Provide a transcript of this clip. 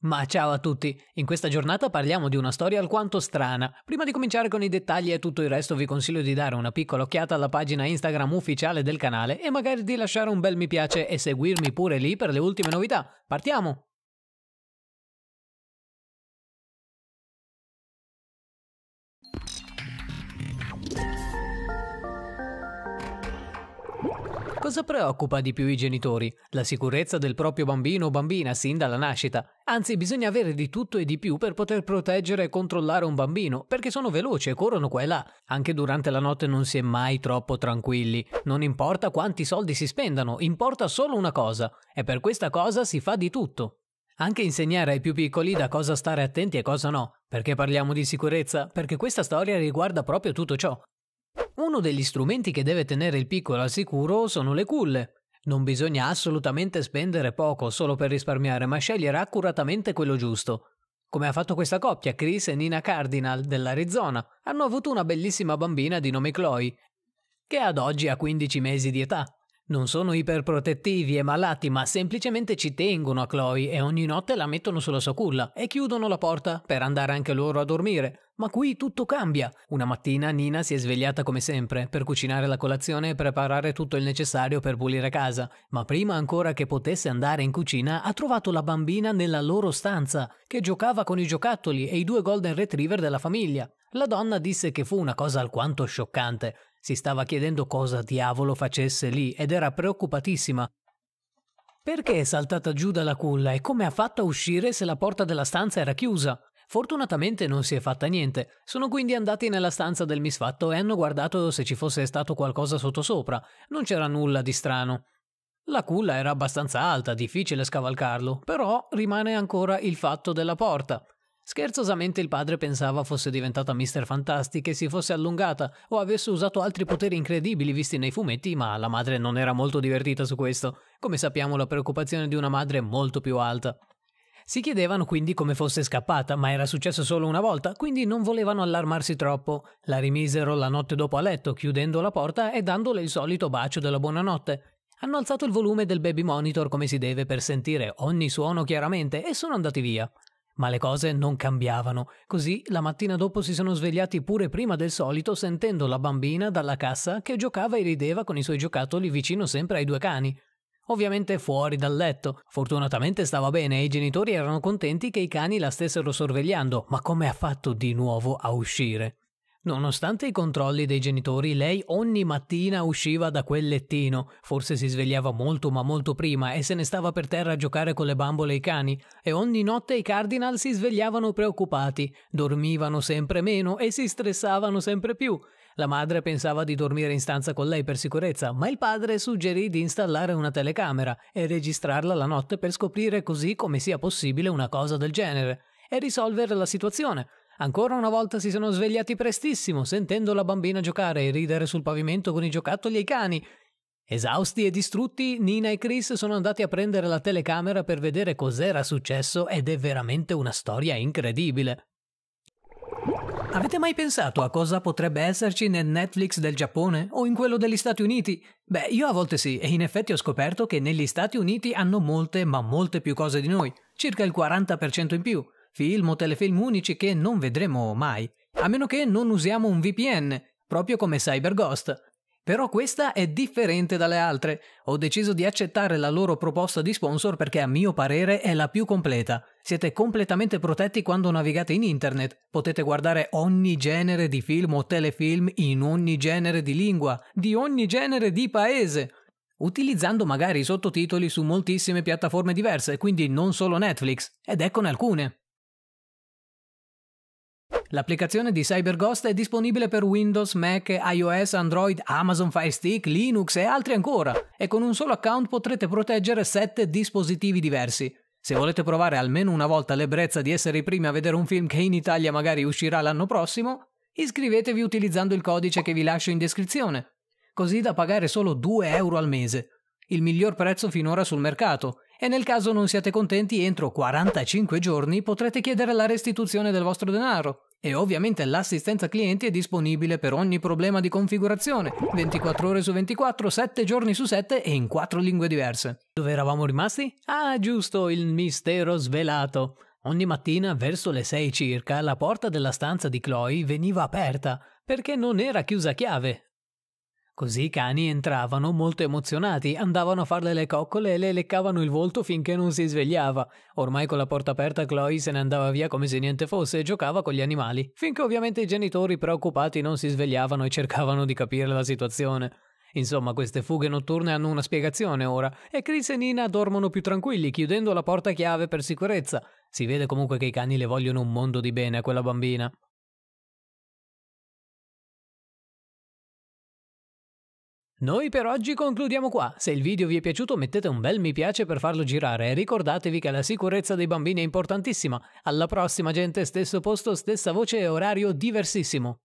Ma ciao a tutti! In questa giornata parliamo di una storia alquanto strana. Prima di cominciare con i dettagli e tutto il resto vi consiglio di dare una piccola occhiata alla pagina Instagram ufficiale del canale e magari di lasciare un bel mi piace e seguirmi pure lì per le ultime novità. Partiamo! Cosa preoccupa di più i genitori? La sicurezza del proprio bambino o bambina sin dalla nascita. Anzi, bisogna avere di tutto e di più per poter proteggere e controllare un bambino, perché sono veloci e corrono qua e là. Anche durante la notte non si è mai troppo tranquilli. Non importa quanti soldi si spendano, importa solo una cosa. E per questa cosa si fa di tutto. Anche insegnare ai più piccoli da cosa stare attenti e cosa no. Perché parliamo di sicurezza? Perché questa storia riguarda proprio tutto ciò. Uno degli strumenti che deve tenere il piccolo al sicuro sono le culle. Non bisogna assolutamente spendere poco solo per risparmiare, ma scegliere accuratamente quello giusto. Come ha fatto questa coppia, Chris e Nina Cardinal dell'Arizona, hanno avuto una bellissima bambina di nome Chloe, che ad oggi ha 15 mesi di età. Non sono iperprotettivi e malati, ma semplicemente ci tengono a Chloe e ogni notte la mettono sulla sua culla e chiudono la porta per andare anche loro a dormire, ma qui tutto cambia. Una mattina Nina si è svegliata come sempre per cucinare la colazione e preparare tutto il necessario per pulire casa, ma prima ancora che potesse andare in cucina ha trovato la bambina nella loro stanza, che giocava con i giocattoli e i due golden retriever della famiglia. La donna disse che fu una cosa alquanto scioccante. Si stava chiedendo cosa diavolo facesse lì ed era preoccupatissima, perché è saltata giù dalla culla e come ha fatto a uscire se la porta della stanza era chiusa? Fortunatamente non si è fatta niente, sono quindi andati nella stanza del misfatto e hanno guardato se ci fosse stato qualcosa sottosopra, non c'era nulla di strano. La culla era abbastanza alta, difficile scavalcarlo, però rimane ancora il fatto della porta. Scherzosamente il padre pensava fosse diventata Mister Fantastic e si fosse allungata o avesse usato altri poteri incredibili visti nei fumetti, ma la madre non era molto divertita su questo. Come sappiamo la preoccupazione di una madre è molto più alta. Si chiedevano quindi come fosse scappata, ma era successo solo una volta, quindi non volevano allarmarsi troppo. La rimisero la notte dopo a letto, chiudendo la porta e dandole il solito bacio della buonanotte. Hanno alzato il volume del baby monitor come si deve per sentire ogni suono chiaramente e sono andati via. Ma le cose non cambiavano, così la mattina dopo si sono svegliati pure prima del solito sentendo la bambina dalla cassa che giocava e rideva con i suoi giocattoli vicino sempre ai due cani ovviamente fuori dal letto. Fortunatamente stava bene e i genitori erano contenti che i cani la stessero sorvegliando, ma come ha fatto di nuovo a uscire? Nonostante i controlli dei genitori, lei ogni mattina usciva da quel lettino, forse si svegliava molto ma molto prima e se ne stava per terra a giocare con le bambole e i cani, e ogni notte i Cardinal si svegliavano preoccupati, dormivano sempre meno e si stressavano sempre più. La madre pensava di dormire in stanza con lei per sicurezza, ma il padre suggerì di installare una telecamera e registrarla la notte per scoprire così come sia possibile una cosa del genere e risolvere la situazione. Ancora una volta si sono svegliati prestissimo, sentendo la bambina giocare e ridere sul pavimento con i giocattoli e i cani. Esausti e distrutti, Nina e Chris sono andati a prendere la telecamera per vedere cos'era successo ed è veramente una storia incredibile. Avete mai pensato a cosa potrebbe esserci nel Netflix del Giappone o in quello degli Stati Uniti? Beh, io a volte sì, e in effetti ho scoperto che negli Stati Uniti hanno molte, ma molte più cose di noi, circa il 40% in più, film o telefilm unici che non vedremo mai, a meno che non usiamo un VPN, proprio come CyberGhost. Però questa è differente dalle altre. Ho deciso di accettare la loro proposta di sponsor perché a mio parere è la più completa. Siete completamente protetti quando navigate in internet. Potete guardare ogni genere di film o telefilm in ogni genere di lingua, di ogni genere di paese utilizzando magari i sottotitoli su moltissime piattaforme diverse, quindi non solo Netflix, ed eccone alcune. L'applicazione di CyberGhost è disponibile per Windows, Mac, iOS, Android, Amazon Fire Stick, Linux e altri ancora, e con un solo account potrete proteggere 7 dispositivi diversi. Se volete provare almeno una volta l'ebbrezza di essere i primi a vedere un film che in Italia magari uscirà l'anno prossimo, iscrivetevi utilizzando il codice che vi lascio in descrizione, così da pagare solo 2 euro al mese, il miglior prezzo finora sul mercato, e nel caso non siate contenti entro 45 giorni potrete chiedere la restituzione del vostro denaro. E ovviamente l'assistenza clienti è disponibile per ogni problema di configurazione, 24 ore su 24, 7 giorni su 7 e in 4 lingue diverse. Dove eravamo rimasti? Ah, giusto, il mistero svelato. Ogni mattina, verso le 6 circa, la porta della stanza di Chloe veniva aperta, perché non era chiusa a chiave, Così i cani entravano molto emozionati, andavano a farle le coccole e le leccavano il volto finché non si svegliava. Ormai con la porta aperta Chloe se ne andava via come se niente fosse e giocava con gli animali, finché ovviamente i genitori preoccupati non si svegliavano e cercavano di capire la situazione. Insomma, queste fughe notturne hanno una spiegazione ora, e Chris e Nina dormono più tranquilli, chiudendo la porta a chiave per sicurezza. Si vede comunque che i cani le vogliono un mondo di bene a quella bambina. Noi per oggi concludiamo qua, se il video vi è piaciuto mettete un bel mi piace per farlo girare e ricordatevi che la sicurezza dei bambini è importantissima. Alla prossima gente, stesso posto, stessa voce e orario diversissimo.